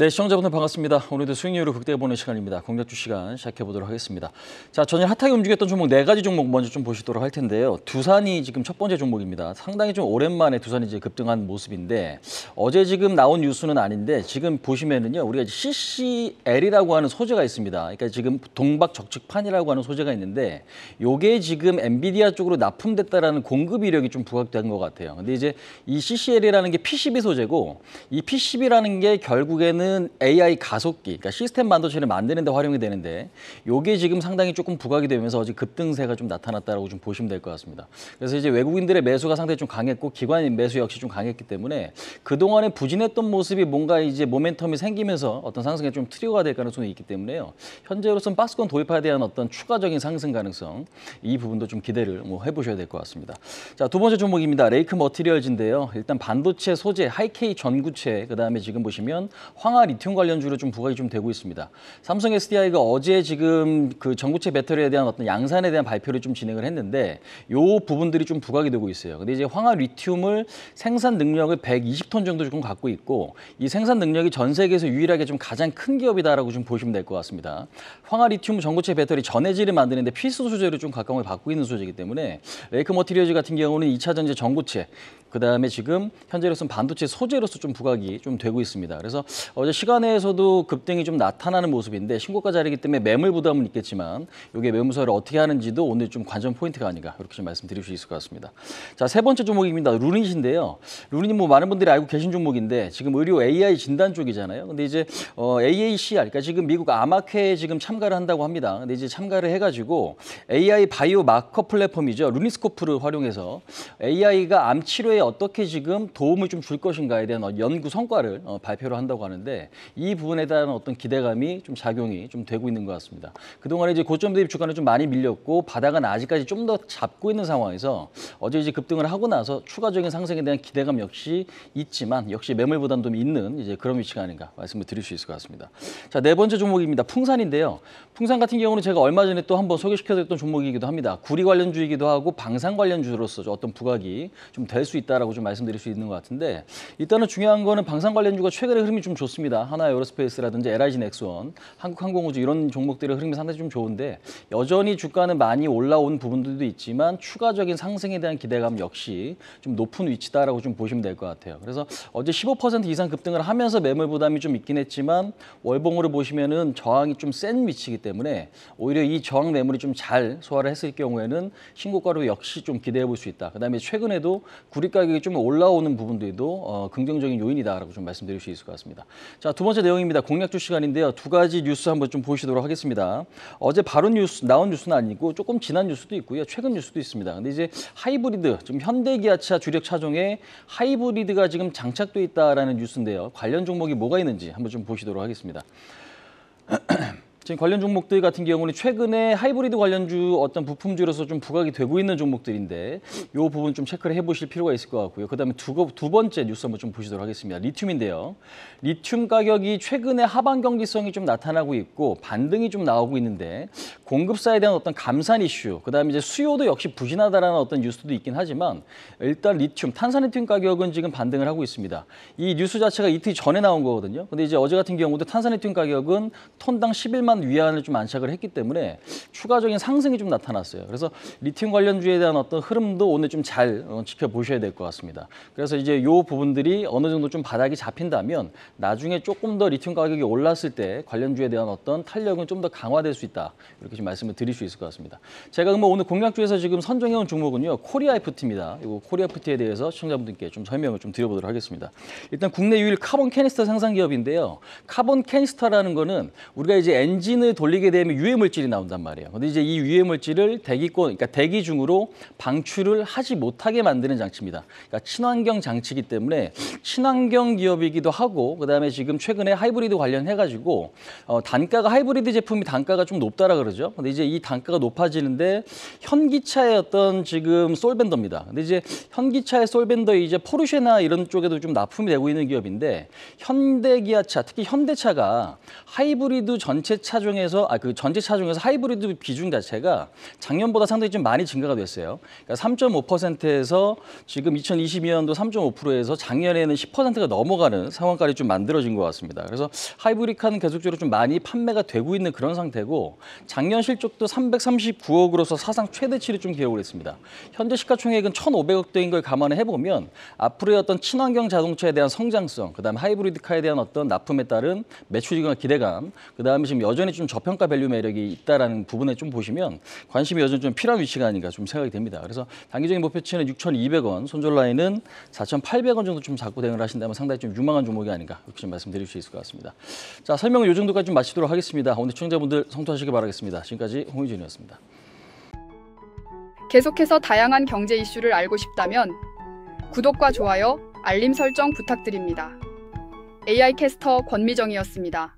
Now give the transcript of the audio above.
네, 시청자분들 반갑습니다. 오늘도 수익률을 극대해보는 시간입니다. 공략주 시간 시작해보도록 하겠습니다. 자, 전일 핫하게 움직였던 종목 네 가지 종목 먼저 좀 보시도록 할 텐데요. 두산이 지금 첫 번째 종목입니다. 상당히 좀 오랜만에 두산이 이제 급등한 모습인데 어제 지금 나온 뉴스는 아닌데 지금 보시면은요. 우리가 CCL이라고 하는 소재가 있습니다. 그러니까 지금 동박 적측판이라고 하는 소재가 있는데 요게 지금 엔비디아 쪽으로 납품됐다라는 공급 이력이 좀 부각된 것 같아요. 근데 이제 이 CCL이라는 게 PCB 소재고 이 PCB라는 게 결국에는 이거는 AI 가속기, 그러니까 시스템 반도체를 만드는 데 활용이 되는데 요게 지금 상당히 조금 부각이 되면서 어제 급등세가 좀 나타났다라고 좀 보시면 될 것 같습니다. 그래서 이제 외국인들의 매수가 상당히 좀 강했고 기관 인 매수 역시 좀 강했기 때문에 그동안에 부진했던 모습이 뭔가 이제 모멘텀이 생기면서 어떤 상승에 좀 트리거가 될 가능성이 있기 때문에요. 현재로선 박스권 돌파에 대한 어떤 추가적인 상승 가능성 이 부분도 좀 기대를 뭐 해보셔야 될 것 같습니다. 자, 두 번째 종목입니다. 레이크 머티리얼즈인데요. 일단 반도체 소재 하이케이 전구체 그다음에 지금 보시면 황화 황화 리튬 관련주로 좀 부각이 좀 되고 있습니다. 삼성 SDI가 어제 지금 그 전구체 배터리에 대한 어떤 양산에 대한 발표를 좀 진행을 했는데 요 부분들이 좀 부각이 되고 있어요. 근데 이제 황화 리튬을 생산 능력을 120톤 정도 조금 갖고 있고 이 생산 능력이 전 세계에서 유일하게 좀 가장 큰 기업이다라고 좀 보시면 될 것 같습니다. 황화 리튬 전구체 배터리 전해질을 만드는데 필수 소재로 좀까광을 받고 있는 소재이기 때문에 레이크 머티리얼즈 같은 경우는 2차 전지 전구체 그다음에 지금 현재로서는 반도체 소재로서 좀 부각이 좀 되고 있습니다. 그래서 어제 어제 시간에서도 급등이 좀 나타나는 모습인데 신고가 자리이기 때문에 매물 부담은 있겠지만 이게 매물서를 어떻게 하는지도 오늘 좀 관전 포인트가 아닌가 이렇게 좀 말씀드릴 수 있을 것 같습니다. 자 세 번째 종목입니다. 루닛인데요. 루닛 뭐 많은 분들이 알고 계신 종목인데 지금 의료 AI 진단 쪽이잖아요. 근데 이제 어, AACR 그러니까 지금 미국 아마케에 지금 참가를 한다고 합니다. 근데 이제 참가를 해가지고 AI 바이오 마커 플랫폼이죠. 루니스코프를 활용해서 AI가 암 치료에 어떻게 지금 도움을 좀 줄 것인가에 대한 연구 성과를 어, 발표를 한다고 하는데. 있는데 이 부분에 대한 어떤 기대감이 좀 작용이 좀 되고 있는 것 같습니다. 그동안에 이제 고점 대입 주가는 좀 많이 밀렸고 바닥은 아직까지 좀 더 잡고 있는 상황에서 어제 이제 급등을 하고 나서 추가적인 상승에 대한 기대감 역시 있지만 역시 매물 부담도 있는 이제 그런 위치가 아닌가 말씀을 드릴 수 있을 것 같습니다. 자, 네 번째 종목입니다. 풍산인데요. 풍산 같은 경우는 제가 얼마 전에 또 한번 소개시켜드렸던 종목이기도 합니다. 구리 관련주이기도 하고 방산 관련주로서 어떤 부각이 좀 될 수 있다라고 좀 말씀드릴 수 있는 것 같은데 일단은 중요한 거는 방산 관련주가 최근에 흐름이 좀 좋습니다. 좋습니다. 하나 에어로스페이스라든지 LIG 넥스원, 한국항공우주 이런 종목들의 흐름이 상당히 좀 좋은데 여전히 주가는 많이 올라온 부분들도 있지만 추가적인 상승에 대한 기대감 역시 좀 높은 위치다라고 좀 보시면 될 것 같아요. 그래서 어제 15% 이상 급등을 하면서 매물 부담이 좀 있긴 했지만 월봉으로 보시면은 저항이 좀 센 위치이기 때문에 오히려 이 저항 매물이 좀 잘 소화를 했을 경우에는 신고가로 역시 좀 기대해 볼 수 있다. 그다음에 최근에도 구리 가격이 좀 올라오는 부분들도 어, 긍정적인 요인이다라고 좀 말씀드릴 수 있을 것 같습니다. 자, 두 번째 내용입니다. 공략주 시간인데요. 두 가지 뉴스 한번 좀 보시도록 하겠습니다. 어제 바로 뉴스 나온 뉴스는 아니고 조금 지난 뉴스도 있고요. 최근 뉴스도 있습니다. 근데 이제 하이브리드, 지금 현대 기아차 주력 차종에 하이브리드가 지금 장착돼 있다라는 뉴스인데요. 관련 종목이 뭐가 있는지 한번 좀 보시도록 하겠습니다. 지금 관련 종목들 같은 경우는 최근에 하이브리드 관련주 어떤 부품주로서 좀 부각이 되고 있는 종목들인데 이 부분 좀 체크를 해보실 필요가 있을 것 같고요. 그다음에 두, 두 번째 뉴스 한번 좀 보시도록 하겠습니다. 리튬인데요. 리튬 가격이 최근에 하반 경기성이 좀 나타나고 있고 반등이 좀 나오고 있는데 공급사에 대한 어떤 감산 이슈, 그다음에 이제 수요도 역시 부진하다라는 어떤 뉴스도 있긴 하지만 일단 리튬, 탄산리튬 가격은 지금 반등을 하고 있습니다. 이 뉴스 자체가 이틀 전에 나온 거거든요. 근데 이제 어제 같은 경우도 탄산리튬 가격은 톤당 11만 상한 위안을 좀 안착을 했기 때문에 추가적인 상승이 좀 나타났어요. 그래서 리튬 관련주에 대한 어떤 흐름도 오늘 좀잘 어, 지켜보셔야 될 것 같습니다. 그래서 이제 요 부분들이 어느 정도 좀 바닥이 잡힌다면 나중에 조금 더 리튬 가격이 올랐을 때 관련주에 대한 어떤 탄력은 좀 더 강화될 수 있다. 이렇게 좀 말씀을 드릴 수 있을 것 같습니다. 제가 뭐 오늘 공략주에서 지금 선정해온 종목은요. 코리아 FT입니다. 이거 코리아 FT에 대해서 시청자분들께 좀 설명을 좀 드려보도록 하겠습니다. 일단 국내 유일 카본 캐니스터 생산 기업인데요. 카본 캐니스터라는 거는 우리가 이제 NG 엔진을 돌리게 되면 유해 물질이 나온단 말이에요. 근데 이제 이 유해 물질을 대기권, 그러니까 대기 중으로 방출을 하지 못하게 만드는 장치입니다. 그러니까 친환경 장치이기 때문에 친환경 기업이기도 하고 그다음에 지금 최근에 하이브리드 관련해 가지고 어, 단가가 하이브리드 제품이 단가가 좀 높다라 그러죠. 근데 이제 이 단가가 높아지는데 현기차의 어떤 지금 솔벤더입니다. 근데 이제 현기차의 솔벤더 이제 포르쉐나 이런 쪽에도 좀 납품이 되고 있는 기업인데 현대 기아차, 특히 현대차가 하이브리드 전체 차 중에서아그 전체 차중에서 하이브리드 비중 자체가 작년보다 상당히 좀 많이 증가가 됐어요. 그러니까 3.5%에서 지금 2022년도 3.5%에서 작년에는 10%가 넘어가는 상황까지 좀 만들어진 것 같습니다. 그래서 하이브리카는 계속적으로 좀 많이 판매가 되고 있는 그런 상태고 작년 실적도 339억으로서 사상 최대치를 좀 기록을 했습니다. 현재 시가총액은 1,500억 대인 걸 감안해 보면 앞으로의 어떤 친환경 자동차에 대한 성장성, 그다음에 하이브리드카에 대한 어떤 납품에 따른 매출 이간 기대감, 그다음에 지금 여 여전히 좀 저평가 밸류 매력이 있다라는 부분에 좀 보시면 관심이 여전히 좀 필요한 위치가 아닌가 좀 생각이 됩니다. 그래서 단기적인 목표치는 6,200원, 손절 라인은 4,800원 정도 좀 잡고 대응을 하신다면 상당히 좀 유망한 종목이 아닌가 이렇게 좀 말씀드릴 수 있을 것 같습니다. 자, 설명은 요 정도까지 좀 마치도록 하겠습니다. 오늘 청자분들 성투하시길 바라겠습니다. 지금까지 홍유진이었습니다. 계속해서 다양한 경제 이슈를 알고 싶다면 구독과 좋아요, 알림 설정 부탁드립니다. AI 캐스터 권미정이었습니다.